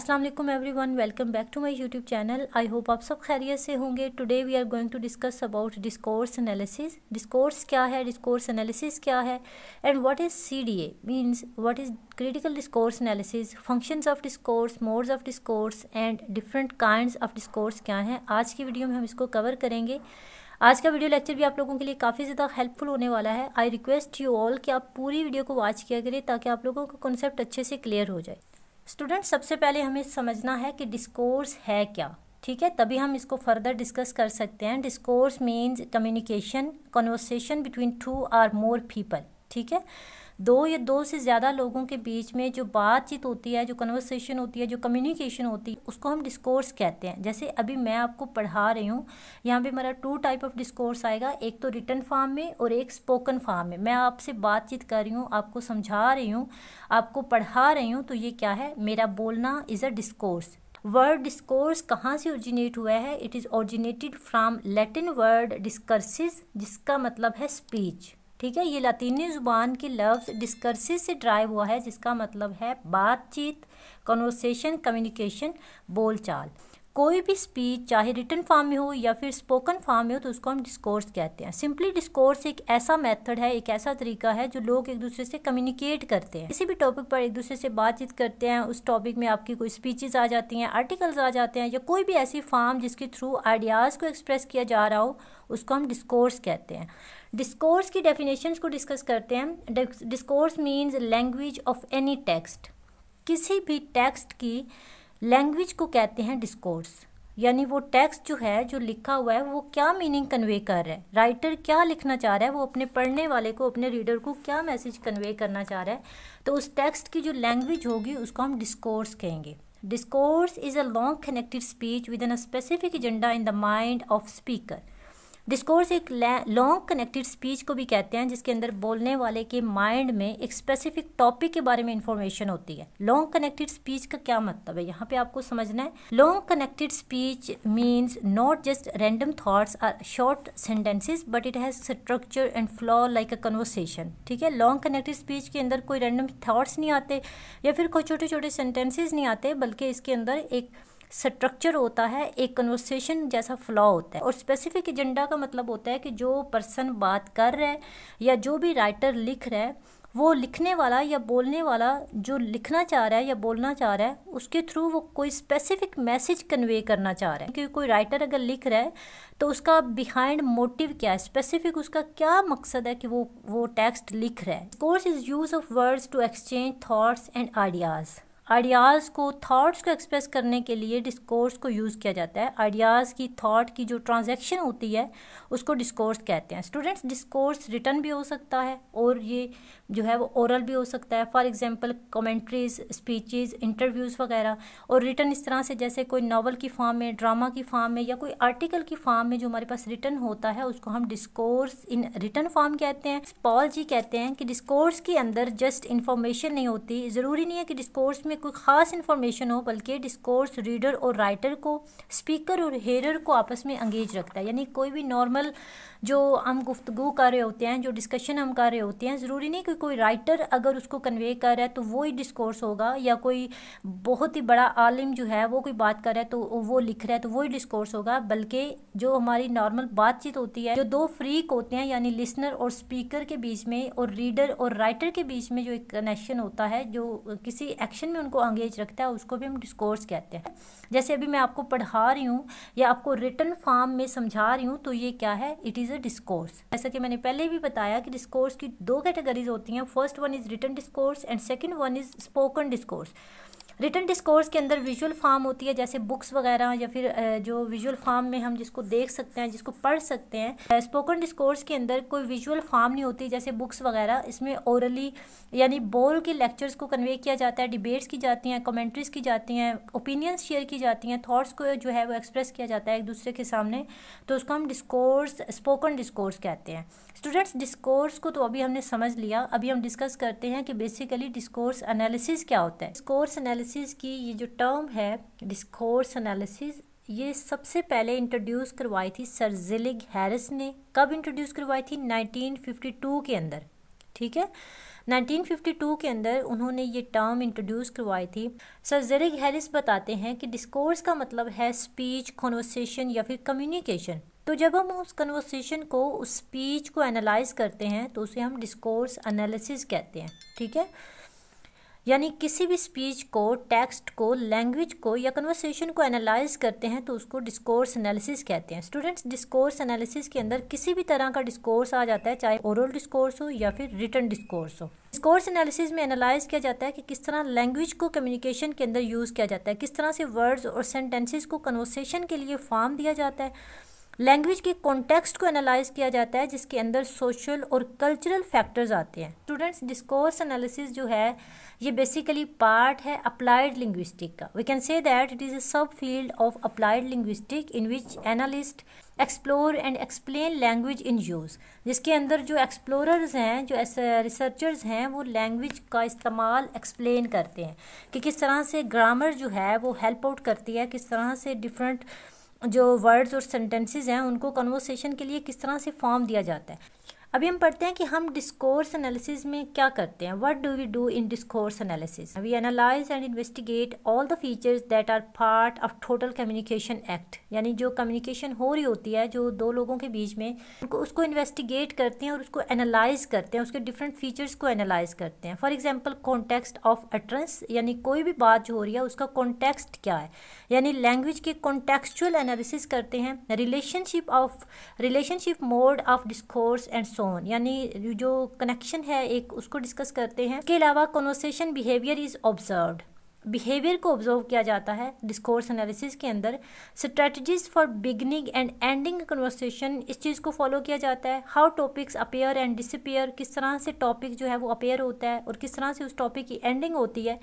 Aslam everyone welcome back to my YouTube channel I hope आप सब खैरियत से होंगे today we are going to discuss about discourse analysis discourse क्या है डिस्कोर्स एनालिसिस क्या है and what is C D A means what is critical discourse analysis functions of discourse modes of discourse and different kind of discourse क्या हैं आज की video में हम इसको कवर करेंगे आज का वीडियो लेक्चर भी आप लोगों के लिए काफ़ी ज़्यादा हेल्पफुल होने वाला है आई रिक्वेस्ट यू ऑल कि आप पूरी वीडियो को वॉच किया करें ताकि आप लोगों का कॉन्सेप्ट अच्छे से क्लियर हो जाए स्टूडेंट सबसे पहले हमें समझना है कि डिस्कोर्स है क्या ठीक है तभी हम इसको फर्दर डिस्कस कर सकते हैं discourse means communication conversation between two or more people ठीक है दो या दो से ज़्यादा लोगों के बीच में जो बातचीत होती है जो कन्वर्सेशन होती है जो कम्युनिकेशन होती है उसको हम डिस्कोर्स कहते हैं जैसे अभी मैं आपको पढ़ा रही हूँ यहाँ पे मेरा टू टाइप ऑफ डिस्कोर्स आएगा एक तो रिटर्न फार्म में और एक स्पोकन फार्म में मैं आपसे बातचीत कर रही हूँ आपको समझा रही हूँ आपको पढ़ा रही हूँ तो ये क्या है मेरा बोलना is a discourse word discourse कहाँ से ओरिजिनेट हुआ है it is originated from Latin word discursus जिसका मतलब है स्पीच ठीक है ये लातीनी ज़ुबान के लफ्ज़ डिस्कर्सिव से ड्राइव हुआ है जिसका मतलब है बातचीत कन्वर्सेशन कम्युनिकेशन बोलचाल कोई भी स्पीच चाहे रिटर्न फॉर्म में हो या फिर स्पोकन फॉर्म में हो तो उसको हम डिस्कोर्स कहते हैं सिंपली डिस्कोर्स एक ऐसा मेथड है एक ऐसा तरीका है जो लोग एक दूसरे से कम्युनिकेट करते हैं किसी भी टॉपिक पर एक दूसरे से बातचीत करते हैं उस टॉपिक में आपकी कोई स्पीचेस आ जाती हैं आर्टिकल्स आ जाते हैं या कोई भी ऐसी फॉर्म जिसके थ्रू आइडियाज़ को एक्सप्रेस किया जा रहा हो उसको हम डिस्कोर्स कहते हैं डिस्कोर्स की डेफिनेशन को डिस्कस करते हैं discourse means language of any text किसी भी टेक्स्ट की लैंग्वेज को कहते हैं डिस्कोर्स यानी वो टेक्स्ट जो है जो लिखा हुआ है वो क्या मीनिंग कन्वे कर रहा है राइटर क्या लिखना चाह रहा है वो अपने पढ़ने वाले को अपने रीडर को क्या मैसेज कन्वे करना चाह रहा है तो उस टेक्स्ट की जो लैंग्वेज होगी उसको हम डिस्कोर्स कहेंगे discourse is a long connected speech with an a specific agenda in the mind of speaker discourse एक लॉन्ग कनेक्टेड स्पीच को भी कहते हैं जिसके अंदर बोलने वाले के माइंड में एक स्पेसिफिक टॉपिक के बारे में इंफॉर्मेशन होती है लॉन्ग कनेक्टेड स्पीच का क्या मतलब है यहाँ पे आपको समझना है long connected speech means not just random thoughts or short sentences but it has structure and flow like a conversation ठीक है लॉन्ग कनेक्टेड स्पीच के अंदर कोई रैंडम थाट्स नहीं आते या फिर कोई छोटे छोटे सेंटेंसेज नहीं आते बल्कि इसके अंदर एक स्ट्रक्चर होता है एक कन्वर्सेशन जैसा फ्लॉ होता है और स्पेसिफिक एजेंडा का मतलब होता है कि जो पर्सन बात कर रहा है या जो भी राइटर लिख रहा है वो लिखने वाला या बोलने वाला जो लिखना चाह रहा है या बोलना चाह रहा है उसके थ्रू वो कोई स्पेसिफिक मैसेज कन्वे करना चाह रहा है क्योंकि कोई राइटर अगर लिख रहा है तो उसका बिहाइंड मोटिव क्या है स्पेसिफिक उसका क्या मकसद है कि वो वो टेक्स्ट लिख रहा है course is use of words to exchange thoughts and ideas ideas को थाट्स को एक्सप्रेस करने के लिए डिस्कोर्स को यूज़ किया जाता है आइडियाज़ की थाट की जो ट्रांजैक्शन होती है उसको डिस्कोर्स कहते हैं स्टूडेंट्स डिस्कोर्स रिटर्न भी हो सकता है और ये जो है वो ओरल भी हो सकता है for example commentaries speeches interviews वगैरह और रिटर्न इस तरह से जैसे कोई नावल की फॉर्म में ड्रामा की फॉर्म में या कोई आर्टिकल की फॉर्म में जो हमारे पास रिटर्न होता है उसको हम डिस्कोर्स इन रिटर्न फॉर्म कहते हैं पॉल जी कहते हैं कि डिस्कोर्स के अंदर जस्ट इन्फॉर्मेशन नहीं होती ज़रूरी नहीं है कि डिस्कोर्स में कोई ख़ास इन्फॉर्मेशन हो बल्कि डिस्कोर्स रीडर और राइटर को स्पीकर और हेरर को आपस में अंगेज रखता है यानी कोई भी नॉर्मल जो हम गुफ्तु कर रहे होते हैं जो डिस्कशन हम कर रहे होते हैं ज़रूरी नहीं कि कोई राइटर अगर उसको कन्वे कर रहा है तो वही डिस्कोर्स होगा या कोई बहुत ही बड़ा आलिम जो है वो कोई बात कर रहा है तो वो लिख रहा है तो वही डिस्कोर्स होगा बल्कि जो हमारी नॉर्मल बातचीत होती है जो दो फ्रीक होते हैं यानी लिसनर और स्पीकर के बीच में और रीडर और राइटर के बीच में जो एक कनेक्शन होता है जो किसी एक्शन में उनको अंगेज रखता है उसको भी हम डिस्कोर्स कहते हैं जैसे अभी मैं आपको पढ़ा रही हूँ या आपको रिटर्न फॉर्म में समझा रही हूँ तो ये क्या है it is is a discourse जैसा कि मैंने पहले भी बताया कि डिस्कोर्स की दो कैटेगरीज होती हैं first one is written discourse and second one is spoken discourse written discourse के अंदर विजुअल फॉर्म होती है जैसे बुक्स वगैरह या फिर जो विजुअल फॉर्म में हम जिसको देख सकते हैं जिसको पढ़ सकते हैं स्पोकन डिस्कोर्स के अंदर कोई विजुअल फॉर्म नहीं होती जैसे बुक्स वगैरह इसमें ओरली यानी बोल के लेक्चर्स को कन्वे किया जाता है डिबेट्स की जाती हैं कमेंट्रीज की जाती हैं ओपिनियंस शेयर की जाती हैं थाट्स को जो है वो एक्सप्रेस किया जाता है एक दूसरे के सामने तो उसको हम डिस्कोर्स स्पोकन डिस्कोर्स कहते हैं स्टूडेंट्स डिस्कोर्स को तो अभी हमने समझ लिया अभी हम डिस्कस करते हैं कि बेसिकली डिस्कोर्स एनालिसिस क्या होता है डिस्कोर्स एनालिसिस की ये जो टर्म है डिस्कोर्स एनालिसिस ये सबसे पहले इंट्रोड्यूस करवाई थी सर जिलिग हैरिस ने कब इंट्रोड्यूस करवाई थी 1952 के अंदर ठीक है 1952 के अंदर उन्होंने ये टर्म इंट्रोड्यूस करवाई थी सर जिलिग हैरिस बताते हैं कि डिस्कोर्स का मतलब है स्पीच कॉन्वर्सेशन या फिर कम्युनिकेशन तो जब हम उस कन्वर्सेशन को उस स्पीच को एनालाइज करते हैं तो उसे हम डिस्कोर्स एनालिसिस कहते हैं ठीक है यानी किसी भी स्पीच को टेक्स्ट को लैंग्वेज को या कन्वर्सेशन को एनालाइज करते हैं तो उसको डिस्कोर्स एनालिसिस कहते हैं स्टूडेंट्स डिस्कोर्स एनालिसिस के अंदर किसी भी तरह का डिस्कोर्स आ जाता है चाहे ओरल डिस्कोर्स हो या फिर रिटर्न डिस्कोर्स हो डिस्कोर्स एनालिसिस में एनालाइज किया जाता है कि किस तरह लैंग्वेज को कम्युनिकेशन के अंदर यूज़ किया जाता है किस तरह से वर्ड्स और सेंटेंसेस को कन्वर्सेशन के लिए फॉर्म दिया जाता है लैंग्वेज के कॉन्टेक्स्ट को एनालाइज किया जाता है जिसके अंदर सोशल और कल्चरल फैक्टर्स आते हैं स्टूडेंट्स डिस्कोर्स एनालिसिस जो है ये बेसिकली पार्ट है अप्लाइड लिंग्विस्टिक का we can say that it is a sub field of applied linguistic in which analyst explore and explain language in use जिसके अंदर जो एक्सप्लोरर्स हैं जो रिसर्चर्स हैं वो लैंग्वेज का इस्तेमाल एक्सप्लेन करते हैं कि किस तरह से ग्रामर जो है वो हेल्प आउट करती है किस तरह से डिफरेंट जो वर्ड्स और सेंटेंसेस हैं उनको कन्वर्सेशन के लिए किस तरह से फॉर्म दिया जाता है अभी हम पढ़ते हैं कि हम डिस्कोर्स एनालिसिस में क्या करते हैं what do we do in discourse analysis we analyse and investigate all the features that are part of total communication act यानी जो कम्युनिकेशन हो रही होती है जो दो लोगों के बीच में उनको उसको इन्वेस्टिगेट करते हैं और उसको एनालाइज करते हैं उसके डिफरेंट फीचर्स को एनालाइज करते हैं for example context of utterance यानी कोई भी बात जो हो रही है उसका कॉन्टेक्स्ट क्या है यानी लैंग्वेज के कॉन्टेक्चुअल एनालिसिस करते हैं relationship of relationship mode of discourse and so on यानी जो कनेक्शन है एक उसको डिस्कस करते हैं इसके अलावा conversation behaviour is observe behaviour को ऑब्जर्व किया जाता है डिस्कोर्स एनालिसिस के अंदर strategies for beginning and ending conversation इस चीज़ को फॉलो किया जाता है how topics appear and disappear किस तरह से टॉपिक जो है वो अपेयर होता है और किस तरह से उस टॉपिक की एंडिंग होती है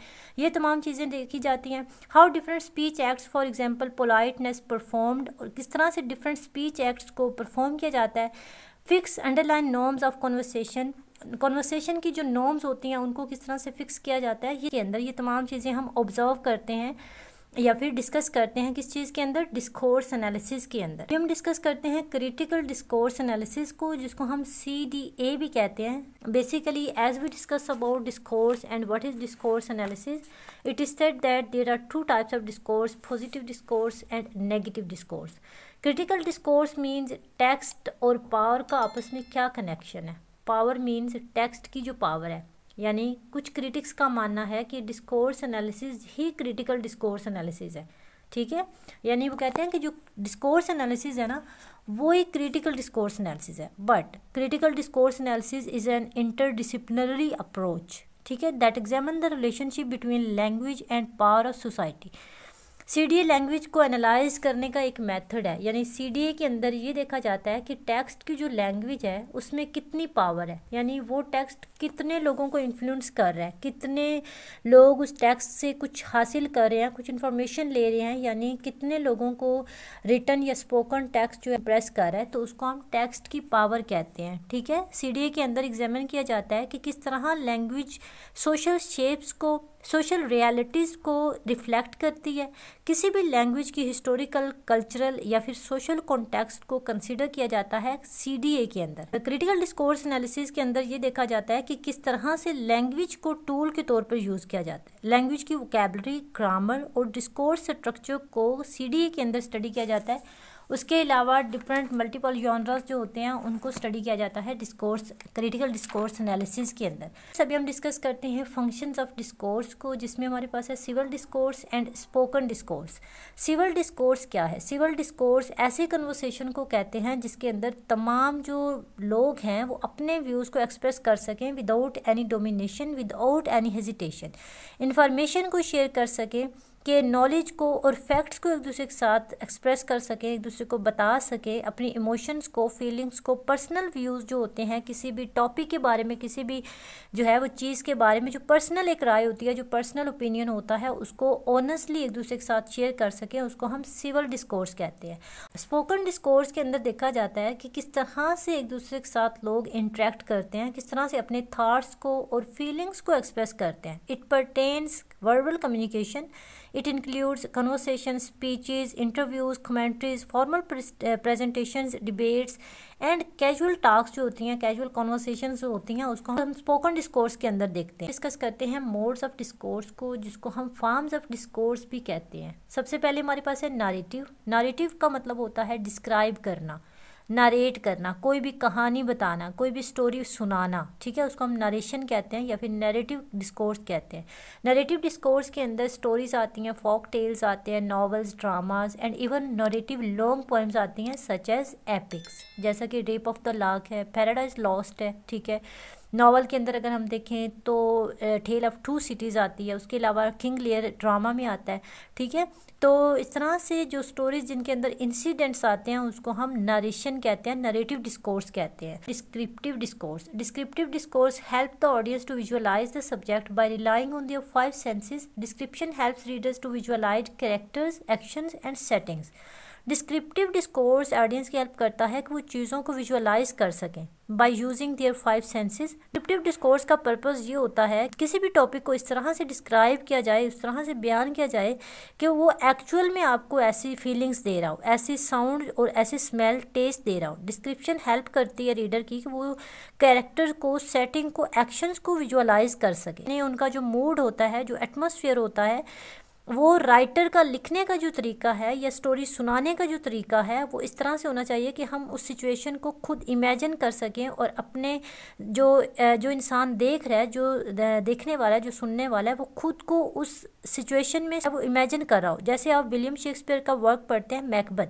ये तमाम चीज़ें देखी जाती हैं how different speech acts for example politeness performed और किस तरह से डिफरेंट स्पीच एक्ट्स को परफॉर्म किया जाता है fix underline norms of conversation conversation की जो नॉर्म्स होती हैं उनको किस तरह से फिक्स किया जाता है ये के अंदर ये तमाम चीज़ें हम ऑब्जर्व करते हैं या फिर डिस्कस करते हैं किस चीज़ के अंदर डिस्कोर्स एनालिसिस के अंदर हम डिस्कस करते हैं क्रिटिकल डिस्कोर्स एनालिसिस को जिसको हम सी डी ए भी कहते हैं basically as we discuss about discourse and what is discourse analysis it is set that there are two types of discourse positive discourse and negative discourse critical discourse means text और power का आपस में क्या connection है power means text की जो power है यानी कुछ क्रिटिक्स का मानना है कि डिस्कोर्स एनालिसिस ही क्रिटिकल डिस्कोर्स एनालिसिस है ठीक है यानी वो कहते हैं कि जो डिस्कोर्स एनालिसिस है ना वो एक क्रिटिकल डिस्कोर्स एनालिसिस है but critical discourse analysis is an interdisciplinary approach ठीक है that examine the relationship between language and power of society see language को एनालाइज करने का एक मेथड है यानी सी के अंदर ये देखा जाता है कि टेक्स्ट की जो लैंग्वेज है उसमें कितनी पावर है यानी वो टेक्स्ट कितने लोगों को इन्फ्लुएंस कर रहा है कितने लोग उस टेक्स्ट से कुछ हासिल कर रहे हैं कुछ इन्फॉर्मेशन ले रहे हैं यानी कितने लोगों को रिटर्न या स्पोकन टेक्स्ट जो इम्प्रेस कर रहा है तो उसको हम टेक्स्ट की पावर कहते हैं ठीक है सी के अंदर एग्जामिन किया जाता है कि किस तरह लैंग्वेज सोशल शेप्स को सोशल रियलिटीज़ को रिफ्लेक्ट करती है किसी भी लैंग्वेज की हिस्टोरिकल कल्चरल या फिर सोशल कॉन्टेक्स्ट को कंसिडर किया जाता है सीडीए के अंदर क्रिटिकल डिस्कोर्स एनालिसिस के अंदर ये देखा जाता है कि किस तरह से लैंग्वेज को टूल के तौर पर यूज़ किया जाता है लैंग्वेज की वोकेबलरी ग्रामर और डिस्कोर्स स्ट्रक्चर को सी के अंदर स्टडी किया जाता है उसके अलावा डिफरेंट मल्टीपल जॉनर्स जो होते हैं उनको स्टडी किया जाता है डिस्कोर्स क्रिटिकल डिस्कोर्स एनालिसिस के अंदर सभी हम डिस्कस करते हैं फंक्शंस ऑफ डिस्कोर्स को जिसमें हमारे पास है civil discourse and spoken discourse civil discourse क्या है सिविल डिस्कोर्स ऐसे कन्वर्सेशन को कहते हैं जिसके अंदर तमाम जो लोग हैं वो अपने व्यूज़ को एक्सप्रेस कर सकें without any domination without any hesitation information को शेयर कर सकें के नॉलेज को और फैक्ट्स को एक दूसरे के साथ एक्सप्रेस कर सके एक दूसरे को बता सके अपनी इमोशंस को फीलिंग्स को पर्सनल व्यूज़ जो होते हैं किसी भी टॉपिक के बारे में किसी भी जो है वो चीज़ के बारे में जो पर्सनल एक राय होती है जो पर्सनल ओपिनियन होता है उसको ऑनेस्टली एक दूसरे के साथ शेयर कर सकें उसको हम सिविल डिस्कोर्स कहते हैं स्पोकन डिस्कोर्स के अंदर देखा जाता है कि किस तरह से एक दूसरे के साथ लोग इंट्रैक्ट करते हैं किस तरह से अपने थाट्स को और फीलिंग्स को एक्सप्रेस करते हैं it pertains verbal communication It includes conversations, speeches, interviews commentaries formal presentation debates and casual task जो होती हैं कैजुअल कॉन्वर्सेशन जो होती हैं उसको हम स्पोकन डिस्कोर्स के अंदर देखते हैं डिस्कस करते हैं मोड्स ऑफ डिस्कोर्स को जिसको हम फॉर्म्स ऑफ डिस्कोर्स भी कहते हैं सबसे पहले हमारे पास है नारेटिव नारेटिव का मतलब होता है डिस्क्राइब करना नरेट करना कोई भी कहानी बताना कोई भी स्टोरी सुनाना ठीक है उसको हम नरेशन कहते हैं या फिर नरेटिव डिस्कोर्स कहते हैं नरेटिव डिस्कोर्स के अंदर स्टोरीज आती हैं फोक टेल्स आते हैं novels dramas and even narrative long poems आती हैं सच एज एपिक्स जैसा कि रेप ऑफ द लाक है पैराडाइज लॉस्ट है ठीक है नावल के अंदर अगर हम देखें तो टेल ऑफ टू सिटीज़ आती है उसके अलावा किंग लियर ड्रामा में आता है ठीक है तो इस तरह से जो स्टोरीज जिनके अंदर इंसिडेंट्स आते हैं उसको हम नरेशन कहते हैं नरेटिव डिस्कोर्स कहते हैं descriptive discourse descriptive discourse help the audience to visualize the subject by relying on their five senses description helps readers to visualize characters actions and settings descriptive discourse audience की help करता है कि वो चीज़ों को visualize कर सकें by using their five senses descriptive discourse का पर्पज़ ये होता है किसी भी टॉपिक को इस तरह से डिस्क्राइब किया जाए उस तरह से बयान किया जाए कि वो एक्चुअल में आपको ऐसी फीलिंग्स दे रहा हो ऐसी साउंड और ऐसी स्मेल टेस्ट दे रहा हो डिस्क्रिप्शन हेल्प करती है रीडर की कि वो कैरेक्टर को सेटिंग को एक्शंस को विजुअलाइज कर सके उनका जो मूड होता है जो एटमोसफियर होता है वो राइटर का लिखने का जो तरीका है या स्टोरी सुनाने का जो तरीका है वो इस तरह से होना चाहिए कि हम उस सिचुएशन को खुद इमेजिन कर सकें और अपने जो जो इंसान देख रहा है जो देखने वाला है जो सुनने वाला है वो खुद को उस सिचुएशन में वो इमेजिन कर रहा हो जैसे आप विलियम शेक्सपियर का वर्क पढ़ते हैं मैकबथ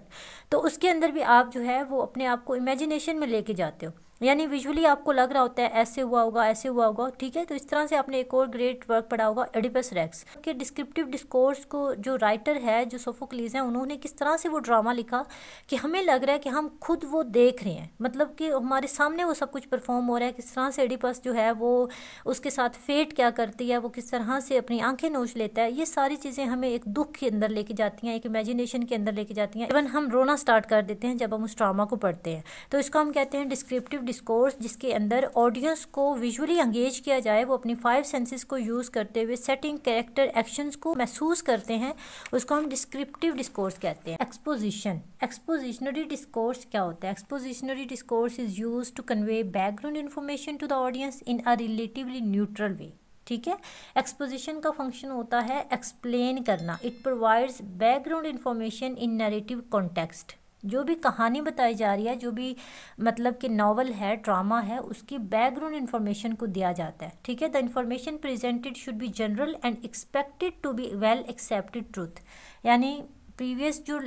तो उसके अंदर भी आप जो है वो अपने आप को इमेजिनेशन में लेके जाते हो यानी विजुअली आपको लग रहा होता है ऐसे हुआ होगा ऐसे हुआ होगा ठीक है तो इस तरह से आपने एक और ग्रेट वर्क पढ़ा होगा एडिपस रैक्स के डिस्क्रिप्टिव डिस्कोर्स को जो राइटर है जो सोफोक्लीज हैं उन्होंने किस तरह से वो ड्रामा लिखा कि हमें लग रहा है कि हम खुद वो देख रहे हैं मतलब कि हमारे सामने वो सब कुछ परफॉर्म हो रहा है किस तरह से एडिपस जो है वो उसके साथ फेट क्या करती है वो किस तरह से अपनी आंखें नोच लेता है ये सारी चीज़ें हमें एक दुख के अंदर लेके जाती हैं एक इमेजिनेशन के अंदर लेके जाती हैं इवन हम रोना स्टार्ट कर देते हैं जब हम उस ड्रामा को पढ़ते हैं तो इसको हम कहते हैं डिस्क्रिप्टिव डिस्कोर्स जिसके अंदर ऑडियंस को विजुअली एंगेज किया जाए वो अपनी फाइव सेंसेस को यूज़ करते हुए सेटिंग कैरेक्टर एक्शंस को महसूस करते हैं उसको हम डिस्क्रिप्टिव डिस्कोर्स कहते हैं एक्सपोजिशन एक्सपोजिशनरी डिस्कोर्स क्या होता है expository discourse is use to convey background information to the audience in a relatively neutral way ठीक है एक्सपोजिशन का फंक्शन होता है एक्सप्लेन करना it provides background information in narrative context जो भी कहानी बताई जा रही है जो भी मतलब कि नावल है ड्रामा है उसकी बैकग्राउंड इन्फॉर्मेशन को दिया जाता है ठीक है the information presented should be general and expected to be well accepted truth यानी प्रीवियस जो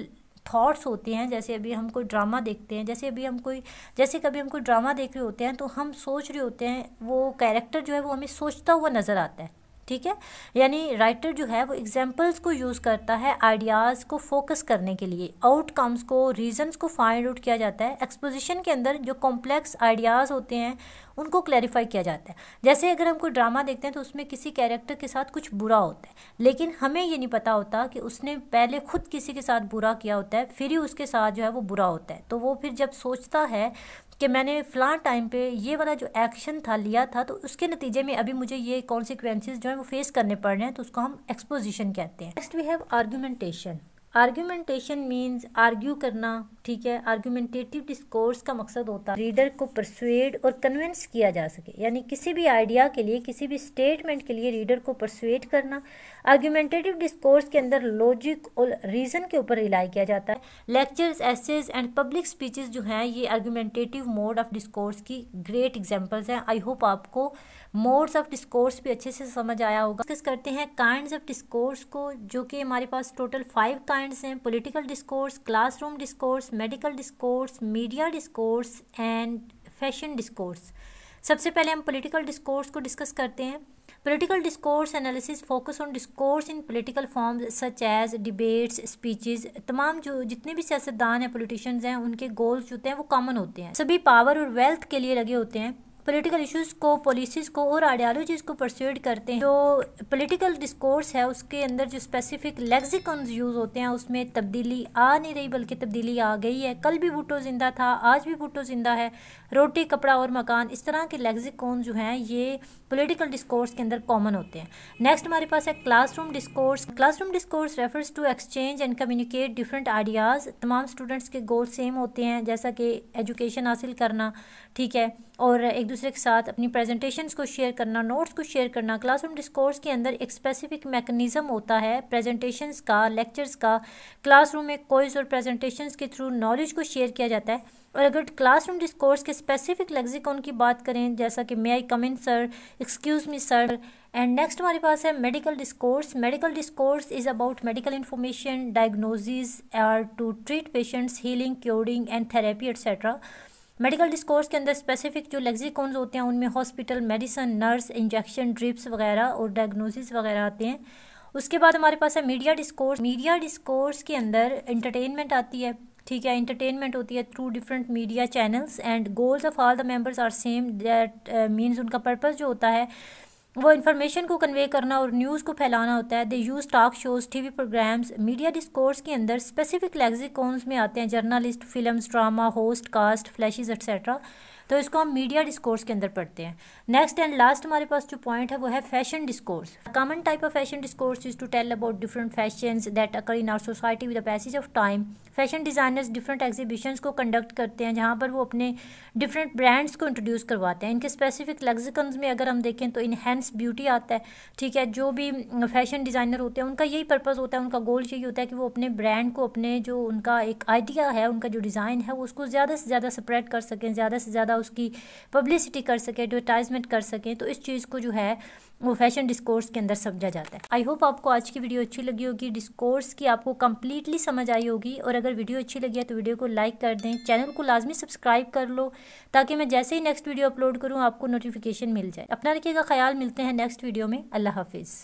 थॉट्स होते हैं जैसे अभी हम कोई ड्रामा देखते हैं जैसे अभी हम कोई जैसे कभी हम कोई ड्रामा देख रहे होते हैं तो हम सोच रहे होते हैं वो कैरेक्टर जो है वो हमें सोचता हुआ नज़र आता है ठीक है यानी राइटर जो है वो एग्जांपल्स को यूज़ करता है आइडियाज़ को फोकस करने के लिए आउटकम्स को रीजंस को फाइंड आउट किया जाता है एक्सपोजिशन के अंदर जो कॉम्प्लेक्स आइडियाज़ होते हैं उनको क्लैरिफाई किया जाता है जैसे अगर हम कोई ड्रामा देखते हैं तो उसमें किसी कैरेक्टर के साथ कुछ बुरा होता है लेकिन हमें ये नहीं पता होता कि उसने पहले खुद किसी के साथ बुरा किया होता है फिर ही उसके साथ जो है वो बुरा होता है तो वो फिर जब सोचता है कि मैंने फ़लाँ टाइम पे ये वाला जो एक्शन था लिया था तो उसके नतीजे में अभी मुझे ये कॉन्सिक्वेंसेज जो है वो फेस करने पड़ रहे हैं तो उसको हम एक्सपोजिशन कहते हैं next we have argumentation argumentation means argue करना ठीक है आर्ग्यूमेंटेटिव डिस्कोर्स का मकसद होता है रीडर को परसुएड और कन्विंस किया जा सके यानी किसी भी आइडिया के लिए किसी भी स्टेटमेंट के लिए रीडर को परसुएड करना आर्ग्यूमेंटेटिव डिस्कोर्स के अंदर लॉजिक और रीज़न के ऊपर रिलाई किया जाता है lectures essays and public speeches जो हैं ये आर्ग्यूमेंटेटिव मोड ऑफ डिस्कोर्स की ग्रेट एग्जाम्पल्स हैं आई होप आपको मोड्स ऑफ डिस्कोर्स भी अच्छे से समझ आया होगा डिस्कस करते हैं काइंड्स ऑफ डिस्कोर्स को जो कि हमारे पास टोटल फाइव काइंड्स हैं political discourse classroom discourse medical discourse media discourse and fashion discourse सबसे पहले हम पॉलिटिकल डिस्कोर्स को डिस्कस करते हैं political discourse analysis focus on discourse in political forms such as debates speeches तमाम जो जितने भी सियासतदान हैं पॉलिटिशियंस हैं उनके गोल्स जो होते हैं वो कॉमन होते हैं सभी पावर और वेल्थ के लिए लगे होते हैं पॉलिटिकल इश्यूज को पॉलिसीज़ को और आइडियालॉजीज़ को परस्यूड करते हैं जो पॉलिटिकल डिस्कोर्स है उसके अंदर जो स्पेसिफिक लेक्सिकॉन्स यूज़ होते हैं उसमें तब्दीली आ नहीं रही बल्कि तब्दीली आ गई है कल भी भुट्टो ज़िंदा था आज भी भुट्टो ज़िंदा है रोटी कपड़ा और मकान इस तरह के लेक्सिकॉन जो हैं ये पोलिटिकल डिस्कोर्स के अंदर कॉमन होते हैं नेक्स्ट हमारे पास है class discourse class discourse refers to exchange and communicate different ideas तमाम स्टूडेंट्स के गोल सेम होते हैं जैसा कि एजुकेशन हासिल करना ठीक है और एक दूसरे के साथ अपनी प्रेजेंटेशंस को शेयर करना नोट्स को शेयर करना क्लासरूम डिस्कोर्स के अंदर एक स्पेसिफिक मैकेनिज़्म होता है प्रेजेंटेशंस का लेक्चर्स का क्लासरूम में कोइज और प्रेजेंटेशंस के थ्रू नॉलेज को शेयर किया जाता है और अगर क्लासरूम डिस्कोर्स के स्पेसिफिक लेक्सिकॉन की बात करें जैसा कि may I come in sir excuse me sir and next हमारे पास है medical discourse medical discourse is about medical information diagnoses are to treat patients healing curing and therapy etcetera medical discourse के अंदर स्पेसिफिक जो lexicons होते हैं उनमें hospital medicine nurse injection drips वगैरह और डायग्नोसिस वगैरह आते हैं उसके बाद हमारे पास है मीडिया डिस्कोर्स मीडिया डिस्कोर्स के अंदर इंटरटेनमेंट आती है ठीक है इंटरटेनमेंट होती है through different media channels and goals of all the members are same that means उनका पर्पस जो होता है वो इन्फॉर्मेशन को कन्वे करना और न्यूज़ को फैलाना होता है they use talk shows TV programs media discourse के अंदर स्पेसिफिक लैगजिकोन्स में आते हैं journalist film drama host cast flashes etcetera तो इसको हम मीडिया डिस्कोर्स के अंदर पढ़ते हैं नेक्स्ट एंड लास्ट हमारे पास जो पॉइंट है वो है fashion discourse common type of fashion discourse is to tell about different fashion that occur in our society with the passage of time fashion designers different exhibitions को conduct करते हैं जहाँ पर वो अपने डिफरेंट ब्रांड्स को इंट्रोड्यूस करवाते हैं इनके स्पेसिफिक लेक्सिकम्स में अगर हम देखें तो इनहेंस ब्यूटी आता है ठीक है जो भी फैशन डिज़ाइनर होते हैं उनका यही पर्पज़ होता है उनका गोल यही होता है कि वो अपने ब्रांड को अपने जो उनका एक आइडिया है उनका जो डिज़ाइन है उसको ज़्यादा से ज़्यादा स्प्रेड कर सकें ज़्यादा से ज़्यादा उसकी पब्लिसिटी कर सकें एडवर्टाइजमेंट कर सकें तो इस चीज़ को जो है वो फैशन डिस्कोर्स के अंदर समझा जाता है आई होप आपको आज की वीडियो अच्छी लगी होगी डिस्कोर्स की आपको कम्प्लीटली समझ आई होगी और अगर वीडियो अच्छी लगी है तो वीडियो को लाइक कर दें चैनल को लाजमी सब्सक्राइब कर लो ताकि मैं जैसे ही नेक्स्ट वीडियो अपलोड करूँ आपको नोटिफिकेशन मिल जाए अपना रखिएगा ख्याल मिलते हैं नेक्स्ट वीडियो में अल्लाह हाफिज़